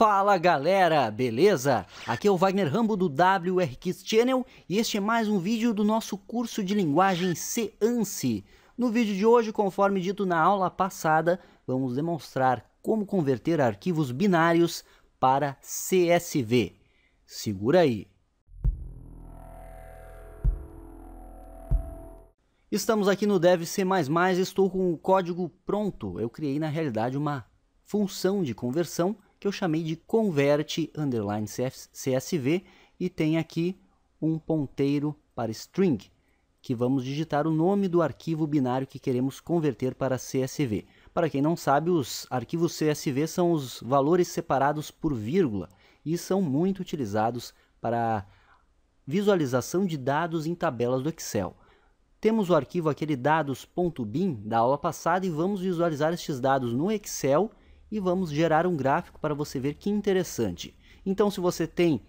Fala galera, beleza? Aqui é o Wagner Rambo do WR Channel e este é mais um vídeo do nosso curso de linguagem Seance. No vídeo de hoje, conforme dito na aula passada, vamos demonstrar como converter arquivos binários para CSV. Segura aí! Estamos aqui no Deve C++, estou com o código pronto. Eu criei na realidade uma função de conversão que eu chamei de convert underline CSV e tem aqui um ponteiro para string, que vamos digitar o nome do arquivo binário que queremos converter para CSV. Para quem não sabe, os arquivos CSV são os valores separados por vírgula e são muito utilizados para visualização de dados em tabelas do Excel. Temos o arquivo aquele dados.bin da aula passada e vamos visualizar estes dados no Excel e vamos gerar um gráfico para você ver que interessante. Então, se você tem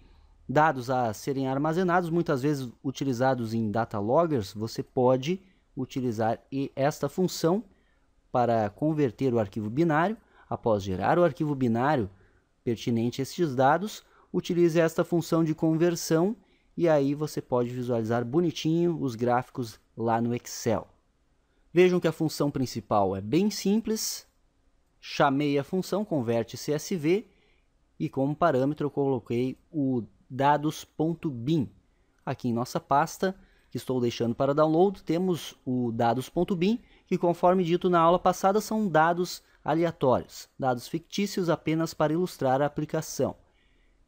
dados a serem armazenados, muitas vezes utilizados em data loggers, você pode utilizar esta função para converter o arquivo binário. Após gerar o arquivo binário pertinente a estes dados, utilize esta função de conversão e aí você pode visualizar bonitinho os gráficos lá no Excel. Vejam que a função principal é bem simples, chamei a função converte CSV e como parâmetro eu coloquei o dados.bin. Aqui em nossa pasta, que estou deixando para download, temos o dados.bin, que conforme dito na aula passada são dados aleatórios, dados fictícios apenas para ilustrar a aplicação.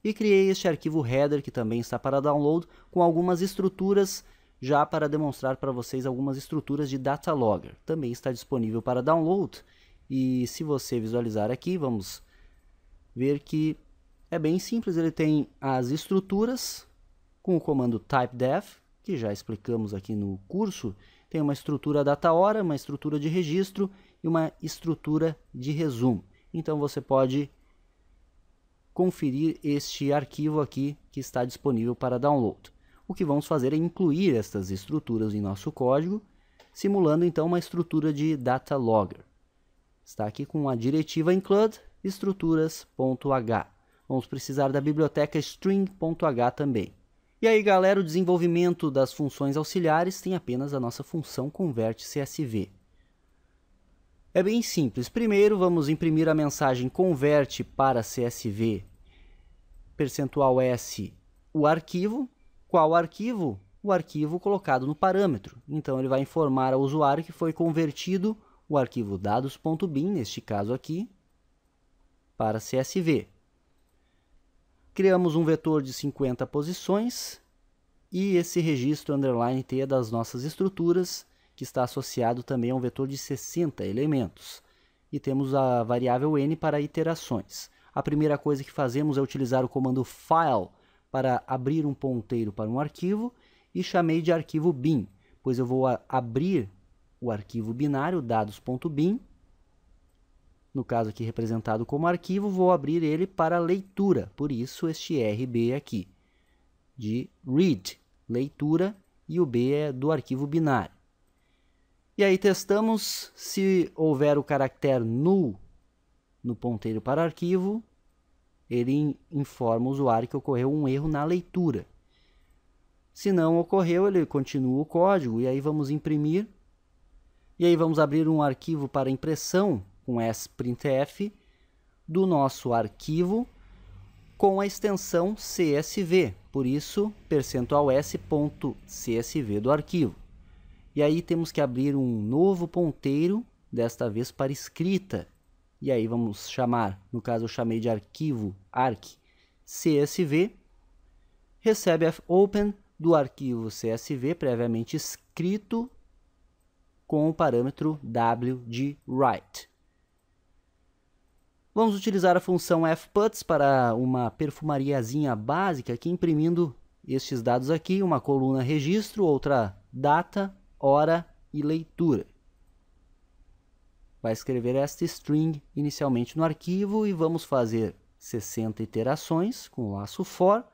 E criei este arquivo header, que também está para download, com algumas estruturas já para demonstrar para vocês algumas estruturas de data logger. Também está disponível para download. E se você visualizar aqui, vamos ver que é bem simples, ele tem as estruturas com o comando typedef, que já explicamos aqui no curso, tem uma estrutura data hora, uma estrutura de registro e uma estrutura de resumo. Então você pode conferir este arquivo aqui que está disponível para download. O que vamos fazer é incluir estas estruturas em nosso código, simulando então uma estrutura de data logger. Está aqui com a diretiva include estruturas.h. Vamos precisar da biblioteca string.h também. E aí, galera, o desenvolvimento das funções auxiliares tem apenas a nossa função convert CSV. É bem simples. Primeiro, vamos imprimir a mensagem convert para CSV %s o arquivo. Qual arquivo? O arquivo colocado no parâmetro. Então, ele vai informar ao usuário que foi convertido o arquivo dados.bin, neste caso aqui, para CSV. Criamos um vetor de 50 posições e esse registro underline T é das nossas estruturas, que está associado também a um vetor de 60 elementos. E temos a variável n para iterações. A primeira coisa que fazemos é utilizar o comando file para abrir um ponteiro para um arquivo e chamei de arquivo bin, pois eu vou abrir o arquivo binário dados.bin. No caso aqui representado como arquivo, vou abrir ele para leitura. Por isso este RB aqui de read, leitura, e o B é do arquivo binário. E aí testamos se houver o caractere null no ponteiro para arquivo, ele informa o usuário que ocorreu um erro na leitura. Se não ocorreu, ele continua o código e aí vamos imprimir e aí vamos abrir um arquivo para impressão com sprintf do nosso arquivo com a extensão CSV, por isso %s.csv do arquivo. E aí temos que abrir um novo ponteiro, desta vez para escrita. E aí vamos chamar, no caso eu chamei de arquivo arc CSV, recebe a open do arquivo CSV previamente escrito com o parâmetro w de write. Vamos utilizar a função fputs para uma perfumariazinha básica, aqui imprimindo estes dados aqui, uma coluna registro, outra data, hora e leitura. Vai escrever esta string inicialmente no arquivo e vamos fazer 60 iterações com o laço for,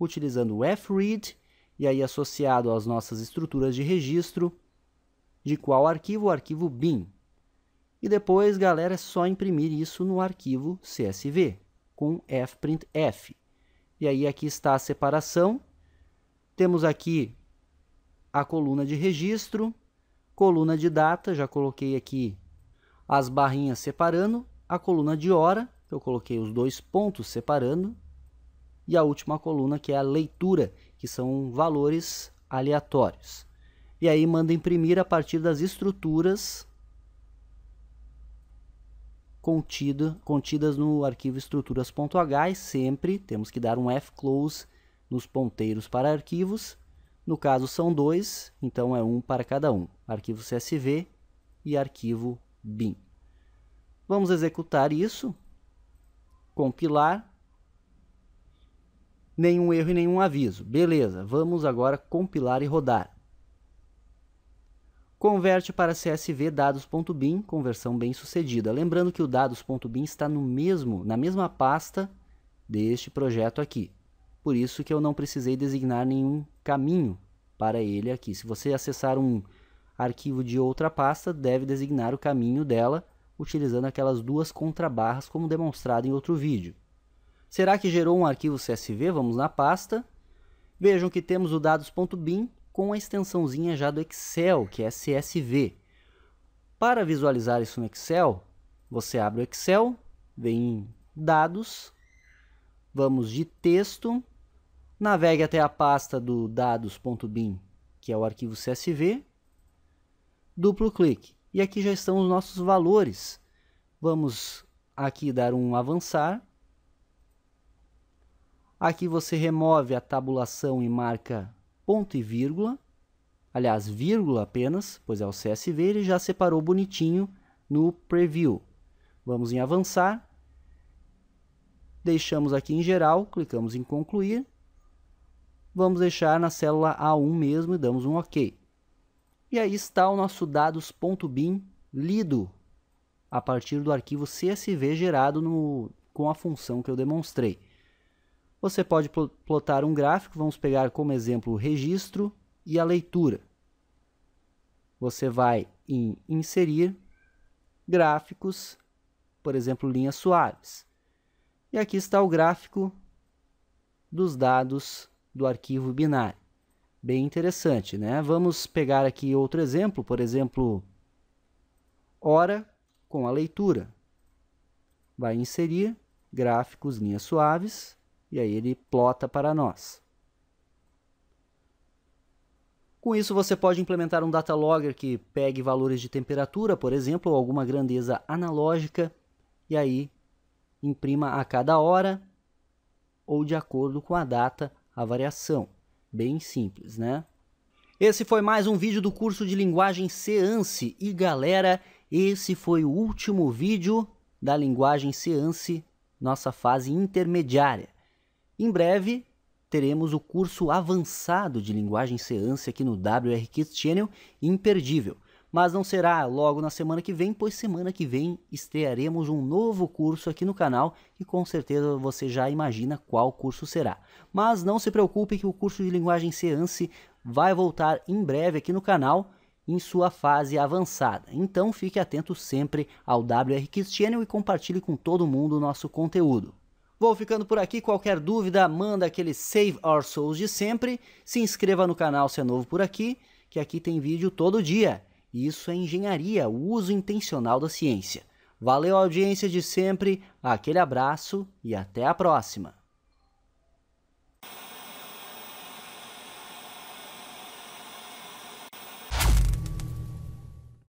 utilizando o fread e aí associado às nossas estruturas de registro, de qual arquivo? O arquivo bin. E depois, galera, é só imprimir isso no arquivo CSV, com fprintf. E aí aqui está a separação. Temos aqui a coluna de registro, coluna de data, já coloquei aqui as barrinhas separando, a coluna de hora, eu coloquei os dois pontos separando, e a última coluna que é a leitura, que são valores aleatórios e aí manda imprimir a partir das estruturas contida contidas no arquivo estruturas.h e sempre temos que dar um fclose nos ponteiros para arquivos. No caso são dois, então é um para cada um, arquivo CSV e arquivo BIM. Vamos executar isso, compilar, nenhum erro e nenhum aviso. Beleza, vamos agora compilar e rodar. Converte para CSV dados.bin, conversão bem sucedida. Lembrando que o dados.bin está no mesmo, na mesma pasta deste projeto aqui. Por isso que eu não precisei designar nenhum caminho para ele aqui. Se você acessar um arquivo de outra pasta, deve designar o caminho dela utilizando aquelas duas contrabarras como demonstrado em outro vídeo. Será que gerou um arquivo CSV? Vamos na pasta. Vejam que temos o dados.bin com a extensãozinha já do Excel, que é CSV. Para visualizar isso no Excel, você abre o Excel, vem em Dados, vamos de Texto, navegue até a pasta do dados.bin, que é o arquivo CSV, duplo clique. E aqui já estão os nossos valores. Vamos aqui dar um avançar. Aqui você remove a tabulação e marca ponto e vírgula, aliás, vírgula apenas, pois é o CSV, ele já separou bonitinho no preview. Vamos em avançar, deixamos aqui em geral, clicamos em concluir, vamos deixar na célula A1 mesmo e damos um OK. E aí está o nosso dados.bin lido a partir do arquivo CSV gerado no, com a função que eu demonstrei. Você pode plotar um gráfico, vamos pegar como exemplo o registro e a leitura. Você vai em inserir gráficos, por exemplo, linhas suaves. E aqui está o gráfico dos dados do arquivo binário. Bem interessante, né? Vamos pegar aqui outro exemplo, por exemplo, hora com a leitura. Vai inserir gráficos, linhas suaves, e aí ele plota para nós. Com isso, você pode implementar um data logger que pegue valores de temperatura, por exemplo, ou alguma grandeza analógica, e aí imprima a cada hora ou de acordo com a data a variação. Bem simples, né? Esse foi mais um vídeo do curso de linguagem Seance. E galera, esse foi o último vídeo da linguagem Seance, nossa fase intermediária. Em breve teremos o curso avançado de linguagem seance aqui no WR Kids Channel, imperdível. Mas não será logo na semana que vem, pois semana que vem estrearemos um novo curso aqui no canal e com certeza você já imagina qual curso será. Mas não se preocupe que o curso de linguagem seance vai voltar em breve aqui no canal em sua fase avançada. Então fique atento sempre ao WR Kids Channel e compartilhe com todo mundo o nosso conteúdo. Vou ficando por aqui. Qualquer dúvida, manda aquele Save Our Souls de sempre. Se inscreva no canal se é novo por aqui, que aqui tem vídeo todo dia. isso é engenharia, o uso intencional da ciência. Valeu audiência de sempre, aquele abraço e até a próxima!